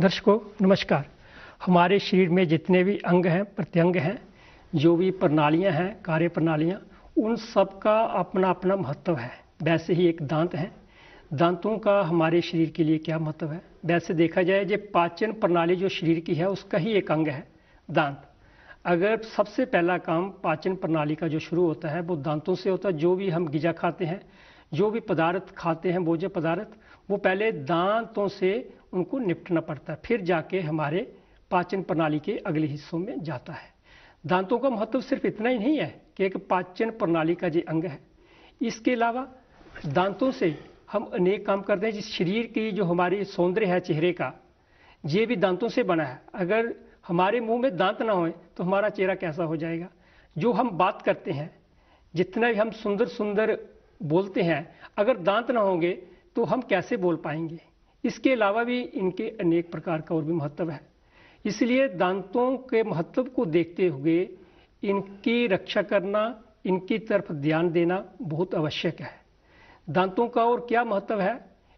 दर्शकों नमस्कार हमारे शरीर में जितने भी अंग हैं प्रत्यंग हैं जो भी प्रणालियाँ हैं कार्य प्रणालियाँ उन सब का अपना अपना महत्व है वैसे ही एक दांत है दांतों का हमारे शरीर के लिए क्या महत्व है वैसे देखा जाए जो पाचन प्रणाली जो शरीर की है उसका ही एक अंग है दांत अगर सबसे पहला काम पाचन प्रणाली का जो शुरू होता है वो दांतों से होता है जो भी हम गिजा खाते हैं जो भी पदार्थ खाते हैं भोज्य पदार्थ वो पहले दांतों से उनको निपटना पड़ता है फिर जाके हमारे पाचन प्रणाली के अगले हिस्सों में जाता है दांतों का महत्व सिर्फ इतना ही नहीं है कि एक पाचन प्रणाली का जो अंग है इसके अलावा दांतों से हम अनेक काम करते हैं जिस शरीर की जो हमारी सौंदर्य है चेहरे का ये भी दांतों से बना है अगर हमारे मुंह में दांत ना होए तो हमारा चेहरा कैसा हो जाएगा जो हम बात करते हैं जितना भी हम सुंदर सुंदर बोलते हैं अगर दांत ना होंगे तो हम कैसे बोल पाएंगे इसके अलावा भी इनके अनेक प्रकार का और भी महत्व है इसलिए दांतों के महत्व को देखते हुए इनकी रक्षा करना इनकी तरफ ध्यान देना बहुत आवश्यक है दांतों का और क्या महत्व है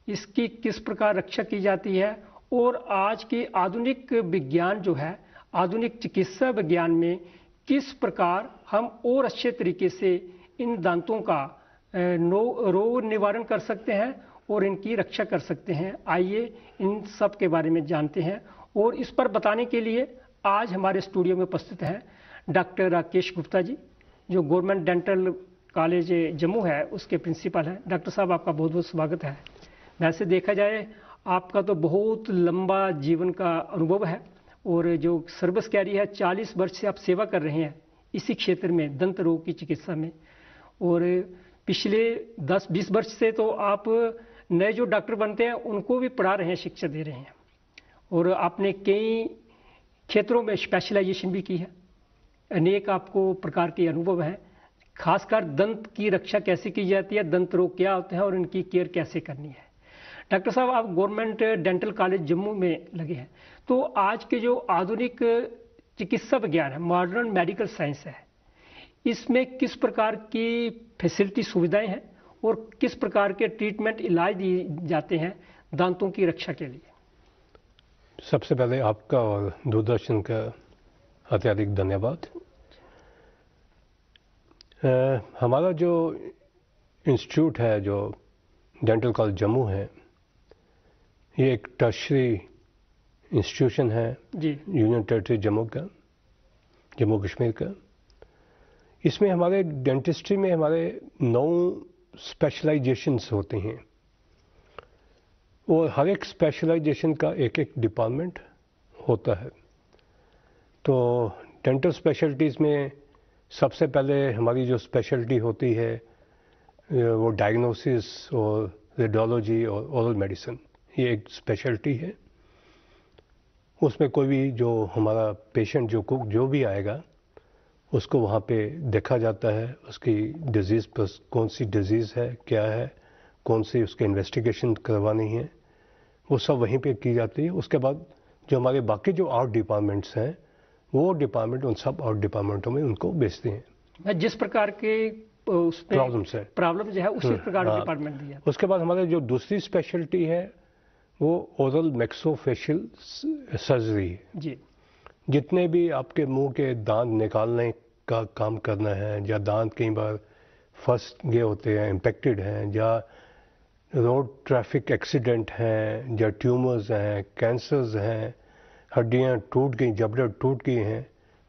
इसकी किस प्रकार रक्षा की जाती है और आज के आधुनिक विज्ञान जो है आधुनिक चिकित्सा विज्ञान में किस प्रकार हम और अच्छे तरीके से इन दांतों का रोग निवारण कर सकते हैं और इनकी रक्षा कर सकते हैं आइए इन सब के बारे में जानते हैं और इस पर बताने के लिए आज हमारे स्टूडियो में उपस्थित हैं डॉक्टर राकेश गुप्ता जी जो गवर्नमेंट डेंटल कॉलेज जम्मू है उसके प्रिंसिपल हैं डॉक्टर साहब आपका बहुत बहुत स्वागत है वैसे देखा जाए आपका तो बहुत लंबा जीवन का अनुभव है और जो सर्विस कैरी है चालीस वर्ष से आप सेवा कर रहे हैं इसी क्षेत्र में दंत रोग की चिकित्सा में और पिछले 10-20 वर्ष से तो आप नए जो डॉक्टर बनते हैं उनको भी पढ़ा रहे हैं शिक्षा दे रहे हैं और आपने कई क्षेत्रों में स्पेशलाइजेशन भी की है अनेक आपको प्रकार के अनुभव हैं खासकर दंत की रक्षा कैसे की जाती है दंत रोग क्या होते हैं और इनकी केयर कैसे करनी है डॉक्टर साहब आप गवर्नमेंट डेंटल कॉलेज जम्मू में लगे हैं तो आज के जो आधुनिक चिकित्सा विज्ञान है मॉडर्न मेडिकल साइंस है इसमें किस प्रकार की फैसिलिटी सुविधाएं हैं और किस प्रकार के ट्रीटमेंट इलाज दिए जाते हैं दांतों की रक्षा के लिए सबसे पहले आपका और दूरदर्शन का अत्यधिक धन्यवाद हमारा जो इंस्टीट्यूट है जो डेंटल कॉलेज जम्मू है ये एक टर्शरी इंस्टीट्यूशन है जी यूनियन टेरेटरी जम्मू का जम्मू कश्मीर का इसमें हमारे डेंटिस्ट्री में हमारे नौ स्पेशलाइजेशंस होते हैं और हर एक स्पेशलाइजेशन का एक एक डिपार्टमेंट होता है तो डेंटल स्पेशलिटीज़ में सबसे पहले हमारी जो स्पेशलिटी होती है वो डायग्नोसिस और रेडोलॉजी और ओरल मेडिसिन ये एक स्पेशलिटी है उसमें कोई भी जो हमारा पेशेंट जो जो भी आएगा उसको वहाँ पे देखा जाता है उसकी डिजीज़ पर कौन सी डिजीज़ है क्या है कौन सी उसकी इन्वेस्टिगेशन करवानी है वो सब वहीं पे की जाती है उसके बाद जो हमारे बाकी जो आर्ट डिपार्टमेंट्स हैं वो डिपार्टमेंट उन सब आर्ट डिपार्टमेंटों में उनको बेचते हैं हाँ, जिस प्रकार के प्रॉब्लम प्रॉब्लम्स है प्रॉब्लम जो है उसी हम्म, प्रकार हाँ, डिपार्टमेंट दिया उसके बाद हमारे जो दूसरी स्पेशलिटी है वो ओरल मैक्सो फेशियल सर्जरी है जी जितने भी आपके मुंह के दांत निकालने का काम करना है या दांत कई बार फंस गए होते हैं इम्पेक्टेड हैं या रोड ट्रैफिक एक्सीडेंट हैं या ट्यूमर्स हैं कैंसर्स हैं हड्डियाँ टूट गई जबड़े टूट गई हैं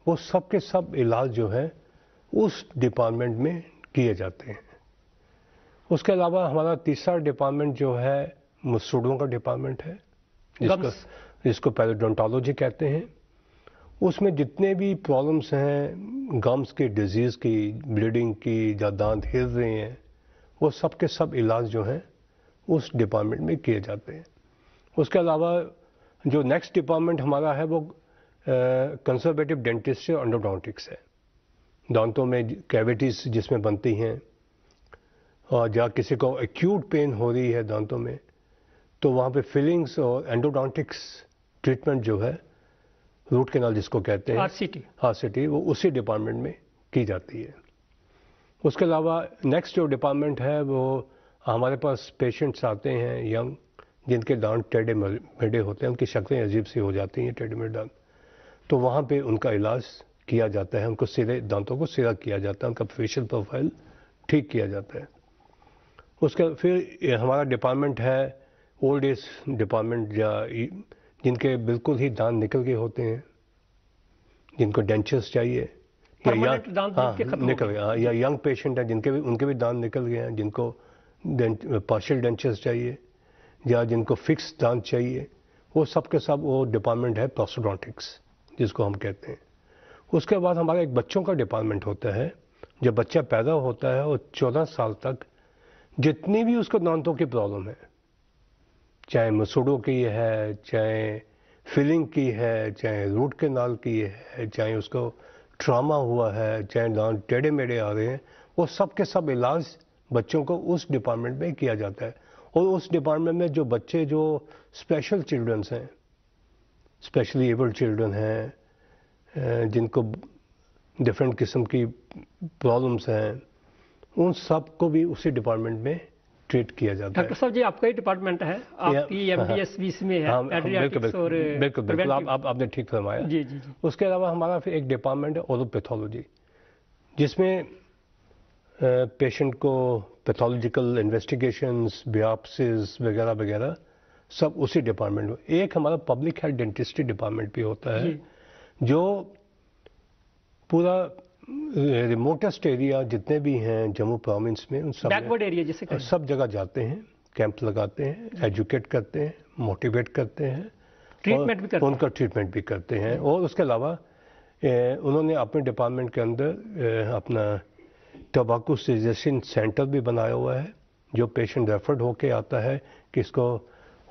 वो सब के सब इलाज जो है उस डिपार्टमेंट में किए जाते हैं उसके अलावा हमारा तीसरा डिपार्टमेंट जो है मसूड़ों का डिपार्टमेंट है जिसको जिसको पैरोडोंटोलॉजी कहते हैं उसमें जितने भी प्रॉब्लम्स हैं गम्स की डिजीज़ की ब्लीडिंग की या दांत हिल रहे हैं वो सब के सब इलाज जो हैं उस डिपार्टमेंट में किए जाते हैं उसके अलावा जो नेक्स्ट डिपार्टमेंट हमारा है वो कंजर्वेटिव डेंटिस्ट और अंडोडोंटिक्स है दांतों में कैविटीज़ जिसमें बनती हैं और या किसी को एक्यूट पेन हो रही है दांतों में तो वहाँ पे फिलिंग्स और एंडोडोंटिक्स ट्रीटमेंट जो है रूट केनाल जिसको कहते हैं सिटी हाँ सिटी वो उसी डिपार्टमेंट में की जाती है उसके अलावा नेक्स्ट जो डिपार्टमेंट है वो हमारे पास पेशेंट्स आते हैं यंग जिनके दांत टेढ़े मेढ़े होते हैं उनकी शक्लें अजीब सी हो जाती हैं टेढ़े मेढ़े दांत तो वहाँ पे उनका इलाज किया जाता है उनको सिरे दांतों को सिरा किया जाता है उनका फेशियल प्रोफाइल ठीक किया जाता है उसके फिर हमारा डिपार्टमेंट है ओल्ड एज डिपार्टमेंट या जिनके बिल्कुल ही दांत निकल गए होते हैं जिनको डेंचर्स चाहिए या यंग हाँ, निकल गए हाँ, या यंग पेशेंट हैं जिनके भी उनके भी दांत निकल गए हैं जिनको पार्शल डेंचर्स चाहिए या जिनको फिक्स दांत चाहिए वो सब के सब वो डिपार्टमेंट है प्रोस्टोडोंटिक्स जिसको हम कहते हैं उसके बाद हमारा एक बच्चों का डिपार्टमेंट होता है जब बच्चा पैदा होता है और चौदह साल तक जितनी भी उसको दांतों की प्रॉब्लम है चाहे मसूड़ों की है चाहे फिलिंग की है चाहे रूट के नाल की है चाहे उसको ट्रामा हुआ है चाहे दांत टेढ़े मेढ़े आ रहे हैं वो सब के सब इलाज बच्चों को उस डिपार्टमेंट में किया जाता है और उस डिपार्टमेंट में जो बच्चे जो स्पेशल चिल्ड्रंस हैं स्पेशली एबल्ड चिल्ड्रन हैं जिनको डिफरेंट किस्म की प्रॉब्लम्स हैं उन सब को भी उसी डिपार्टमेंट में ट्रीट किया जाता है डॉक्टर साहब जी आपका ही डिपार्टमेंट है आपकी एम हाँ, एस हाँ। में है हाँ, बिल्कुल बिल्कुल आप, आपने ठीक फरमाया जी जी उसके अलावा हमारा फिर एक डिपार्टमेंट है ओरो पैथोलॉजी जिसमें पेशेंट को पैथोलॉजिकल इन्वेस्टिगेशंस बियापसिस वगैरह वगैरह सब उसी डिपार्टमेंट में एक हमारा पब्लिक हेल्थ डेंटिस्ट्री डिपार्टमेंट भी होता है जो पूरा रिमोटेस्ट एरिया जितने भी हैं जम्मू प्रोविंस में उन सब बैकवर्ड एरिया जैसे सब जगह जाते हैं कैंप लगाते हैं एजुकेट करते हैं मोटिवेट करते हैं ट्रीटमेंट भी करते उनका ट्रीटमेंट भी करते हैं और उसके अलावा उन्होंने अपने डिपार्टमेंट के अंदर अपना टबाकू सजेशन सेंटर भी बनाया हुआ है जो पेशेंट रेफर्ड होके आता है कि इसको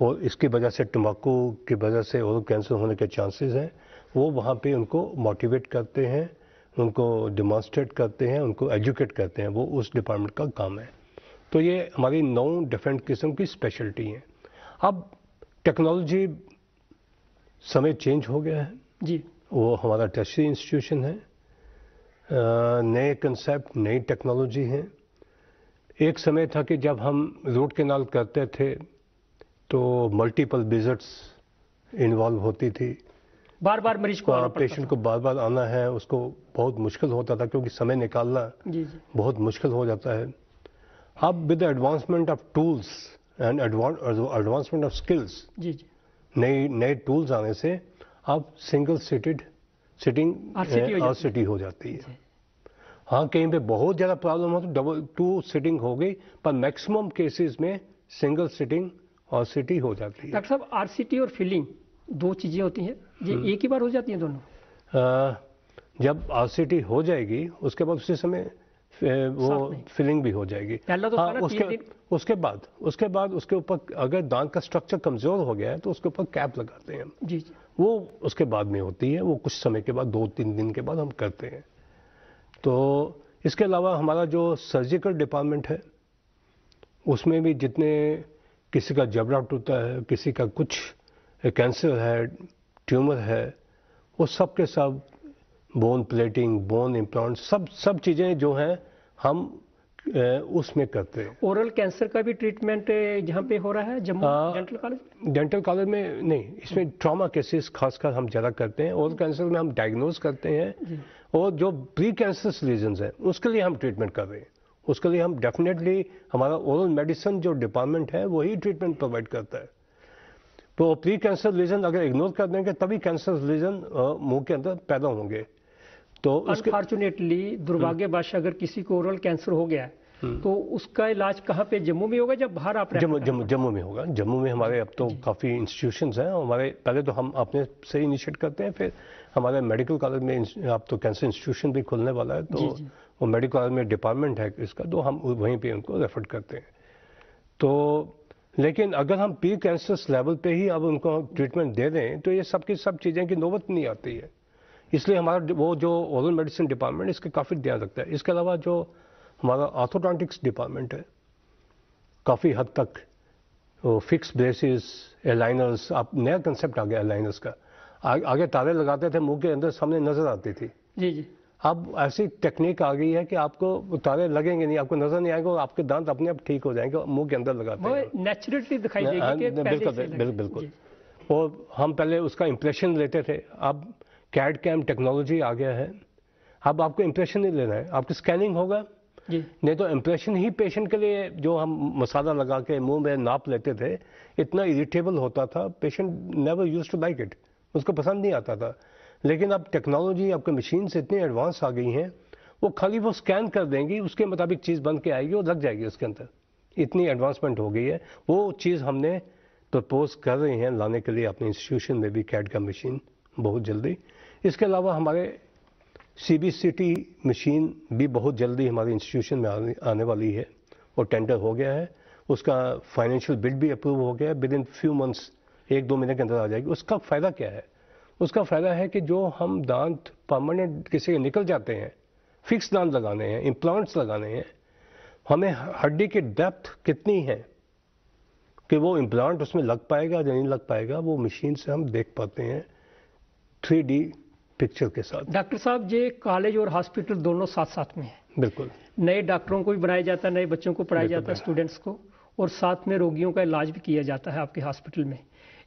और इसकी वजह से टम्बाकू की वजह से और कैंसर होने के चांसेस हैं वो वहाँ पे उनको मोटिवेट करते हैं उनको डिमॉन्स्ट्रेट करते हैं उनको एजुकेट करते हैं वो उस डिपार्टमेंट का काम है तो ये हमारी नौ डिफरेंट किस्म की स्पेशलिटी हैं अब टेक्नोलॉजी समय चेंज हो गया है जी वो हमारा टेस्टी इंस्टीट्यूशन है नए कंसेप्ट नई टेक्नोलॉजी है एक समय था कि जब हम रूट नाल करते थे तो मल्टीपल विजिट्स इन्वॉल्व होती थी बार बार मरीज को हाँ, पेशेंट को बार बार आना है उसको बहुत मुश्किल होता था क्योंकि समय निकालना जी जी बहुत मुश्किल हो जाता है अब with advancement of tools and advancement of skills जी जी नए नए टूल्स आने से अब सिंगल सीटेड सिटिंग और सिटी हो जाती है हाँ कहीं पे बहुत ज़्यादा प्रॉब्लम हो तो डबल टू सिटिंग हो गई पर मैक्सिमम केसेस में सिंगल सिटिंग और सिटी हो जाती है डॉक्टर साहब आरसीटी और फिलिंग दो चीज़ें होती हैं ये हम्म। एक ही बार हो जाती हैं दोनों आ, जब आरसीटी हो जाएगी उसके बाद उसी समय वो फिलिंग भी हो जाएगी तो हाँ, उसके उसके बाद उसके बाद उसके ऊपर अगर दांत का स्ट्रक्चर कमजोर हो गया है तो उसके ऊपर कैप लगाते हैं हम जी जी वो उसके बाद में होती है वो कुछ समय के बाद दो तीन दिन के बाद हम करते हैं तो इसके अलावा हमारा जो सर्जिकल डिपार्टमेंट है उसमें भी जितने किसी का जबड़ा टूटा है किसी का कुछ कैंसर है ट्यूमर है वो सब के सब बोन प्लेटिंग बोन इम्प्लांट सब सब चीज़ें जो हैं हम उसमें करते हैं ओरल कैंसर का भी ट्रीटमेंट जहाँ पे हो रहा है Jammu dental college dental college में नहीं इसमें ट्रॉमा केसेस खासकर हम ज़्यादा करते हैं ओरल कैंसर में हम डायग्नोज करते हैं और जो प्री कैंसर रीजन है उसके लिए हम ट्रीटमेंट कर रहे हैं उसके लिए हम डेफिनेटली हमारा ओरल मेडिसिन जो डिपार्टमेंट है वही ट्रीटमेंट प्रोवाइड करता है तो प्री कैंसर लीजन अगर इग्नोर कर देंगे तभी कैंसर लीजन मुंह के अंदर पैदा होंगे तो अनफॉर्चुनेटली दुर्भाग्यवश हम्म। अगर किसी को ओरल कैंसर हो गया हम्म। तो उसका इलाज कहाँ पे जम्मू में होगा जब बाहर आप जम्मू जम्मू में होगा जम्मू में हमारे अब तो काफ़ी इंस्टीट्यूशंस हैं हमारे पहले तो हम अपने से इनिशिएट करते हैं फिर हमारे मेडिकल कॉलेज में अब तो कैंसर इंस्टीट्यूशन भी खुलने वाला है तो जी, जी. वो मेडिकल कॉलेज में डिपार्टमेंट है इसका तो हम वहीं पर उनको रेफर करते हैं तो लेकिन अगर हम पी कैंसर्स लेवल पे ही अब उनको ट्रीटमेंट दे दें तो ये सब की सब चीज़ें की नौबत नहीं आती है इसलिए हमारा वो जो ओरल मेडिसिन डिपार्टमेंट इसके काफ़ी ध्यान रखता है इसके अलावा जो हमारा ऑर्थोडॉन्टिक्स डिपार्टमेंट है काफ़ी हद तक वो फिक्स ब्रेसिस एलाइनर्स आप नया कंसेप्ट आ गया एलाइनर्स का आ, आगे तारे लगाते थे मुंह के अंदर सामने नजर आती थी जी जी अब ऐसी टेक्निक आ गई है कि आपको तारे लगेंगे नहीं आपको नजर नहीं आएंगे आपके दांत अपने आप ठीक हो जाएंगे मुंह के अंदर लगाते हैं नेचुरली दिखाई देगी हाँ, बिल्कुल बिल्कुल और हम पहले उसका इंप्रेशन लेते थे अब कैड कैम टेक्नोलॉजी आ गया है अब आपको इंप्रेशन नहीं लेना है आपकी स्कैनिंग होगा नहीं तो इंप्रेशन ही पेशेंट के लिए जो हम मसाला लगा के मुंह में नाप लेते थे इतना इरिटेबल होता था patient never use to like it उसको पसंद नहीं आता था लेकिन अब टेक्नोलॉजी आपके मशीन से इतनी एडवांस आ गई हैं वो खाली वो स्कैन कर देंगी उसके मुताबिक चीज़ बन के आएगी और लग जाएगी उसके अंदर इतनी एडवांसमेंट हो गई है वो चीज़ हमने प्रपोज कर रहे हैं लाने के लिए अपने इंस्टीट्यूशन में भी कैड का मशीन बहुत जल्दी इसके अलावा हमारे C B C T machine भी बहुत जल्दी हमारे इंस्टीट्यूशन में आने वाली है और टेंडर हो गया है उसका फाइनेंशियल बिल भी अप्रूव हो गया है विद इन फ्यू मंथ्स एक दो महीने के अंदर आ जाएगी उसका फ़ायदा क्या है उसका फ़ायदा है कि जो हम दांत परमानेंट किसी के निकल जाते हैं फिक्स दांत लगाने हैं इम्प्लांट्स लगाने हैं हमें हड्डी की डेप्थ कितनी है कि वो इम्प्लांट उसमें लग पाएगा या नहीं लग पाएगा वो मशीन से हम देख पाते हैं थ्री पिक्चर के साथ डॉक्टर साहब ये कॉलेज और हॉस्पिटल दोनों साथ साथ में है बिल्कुल नए डॉक्टरों को भी बनाया जाता है नए बच्चों को पढ़ाया जाता है स्टूडेंट्स को और साथ में रोगियों का इलाज भी किया जाता है आपके हॉस्पिटल में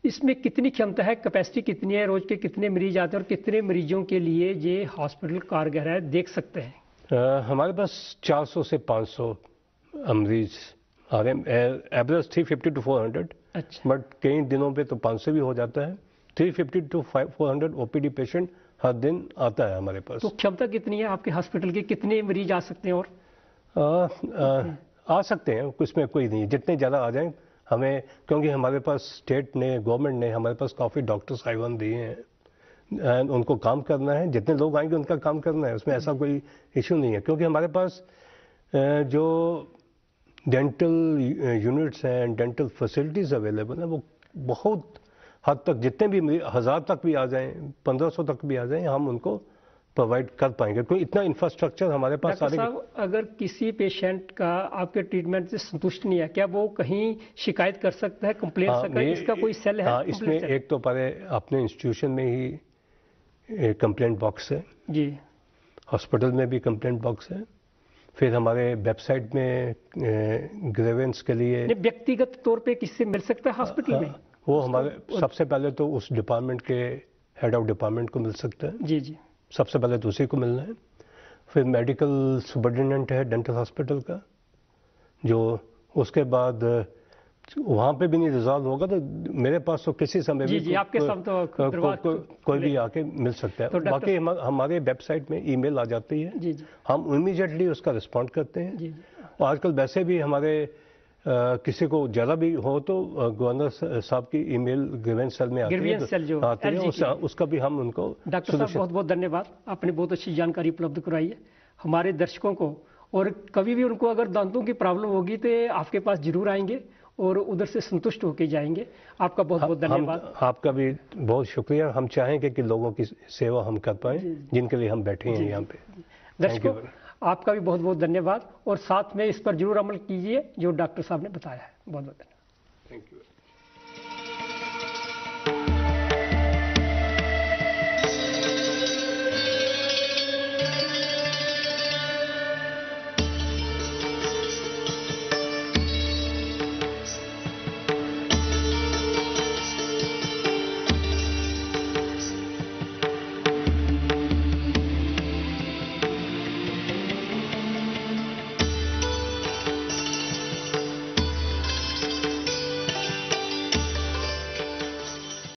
इसमें कितनी क्षमता है कैपेसिटी कितनी है रोज के कितने मरीज आते हैं और कितने मरीजों के लिए ये हॉस्पिटल कारगर है देख सकते हैं आ, हमारे पास 400 से 500 मरीज आ रहे average three fifty to four hundred अच्छा बट कई दिनों पे तो 500 भी हो जाता है 350 to five four OPD patient हर दिन आता है हमारे पास तो क्षमता कितनी है आपके हॉस्पिटल के कितने मरीज आ सकते हैं और आ, आ, आ सकते हैं उसमें कोई नहीं जितने ज़्यादा आ जाएं हमें क्योंकि हमारे पास स्टेट ने गवर्नमेंट ने हमारे पास काफ़ी डॉक्टर साहिबान दिए हैं उनको काम करना है जितने लोग आएंगे उनका काम करना है उसमें ऐसा हम्म। कोई इशू नहीं है क्योंकि हमारे पास जो डेंटल यूनिट्स हैं डेंटल फैसिलिटीज़ अवेलेबल हैं वो बहुत हद तक जितने भी हज़ार तक भी आ जाएं पंद्रह सौ तक भी आ जाएं हम उनको प्रोवाइड कर पाएंगे क्योंकि इतना इंफ्रास्ट्रक्चर हमारे पास सारे साहब अगर किसी पेशेंट का आपके ट्रीटमेंट से संतुष्ट नहीं है क्या वो कहीं शिकायत कर सकता है कंप्लेन हाँ, सकता है इसका कोई सेल है आ, हाँ, इसमें सेल? एक तो पहले अपने इंस्टीट्यूशन में ही कंप्लेंट बॉक्स है जी हॉस्पिटल में भी कंप्लेंट बॉक्स है फिर हमारे वेबसाइट में ग्रेवेंस के लिए व्यक्तिगत तौर पर किससे मिल सकता है हॉस्पिटल हाँ, में वो हमारे सबसे पहले तो उस डिपार्टमेंट के हेड ऑफ डिपार्टमेंट को मिल सकता है जी जी सबसे पहले तो उसी को मिलना है फिर मेडिकल सुपरिटेंडेंट है डेंटल हॉस्पिटल का जो उसके बाद वहाँ पे भी नहीं रिजॉल्व होगा तो मेरे पास तो किसी समय जी, भी जी, को, आपके को, तो को, को, को, कोई भी आके मिल सकता है तो बाकी हम, हमारे वेबसाइट में ईमेल आ जाती है जी, जी. हम इमीजिएटली उसका रिस्पॉन्ड करते हैं जी, जी. और आजकल वैसे भी हमारे किसी को ज्यादा भी हो तो गवर्नर साहब की ईमेल मेल सेल में आती है, तो सेल जो आती उस, उसका भी हम उनको डॉक्टर साहब बहुत बहुत धन्यवाद आपने बहुत अच्छी जानकारी उपलब्ध कराई है हमारे दर्शकों को और कभी भी उनको अगर दांतों की प्रॉब्लम होगी तो आपके पास जरूर आएंगे और उधर से संतुष्ट होके जाएंगे आपका बहुत बहुत धन्यवाद आपका भी बहुत शुक्रिया हम चाहेंगे कि लोगों की सेवा हम कर पाए जिनके लिए हम बैठे हैं यहाँ पे दर्शकों आपका भी बहुत बहुत धन्यवाद और साथ में इस पर जरूर अमल कीजिए जो डॉक्टर साहब ने बताया है बहुत बहुत धन्यवाद थैंक यू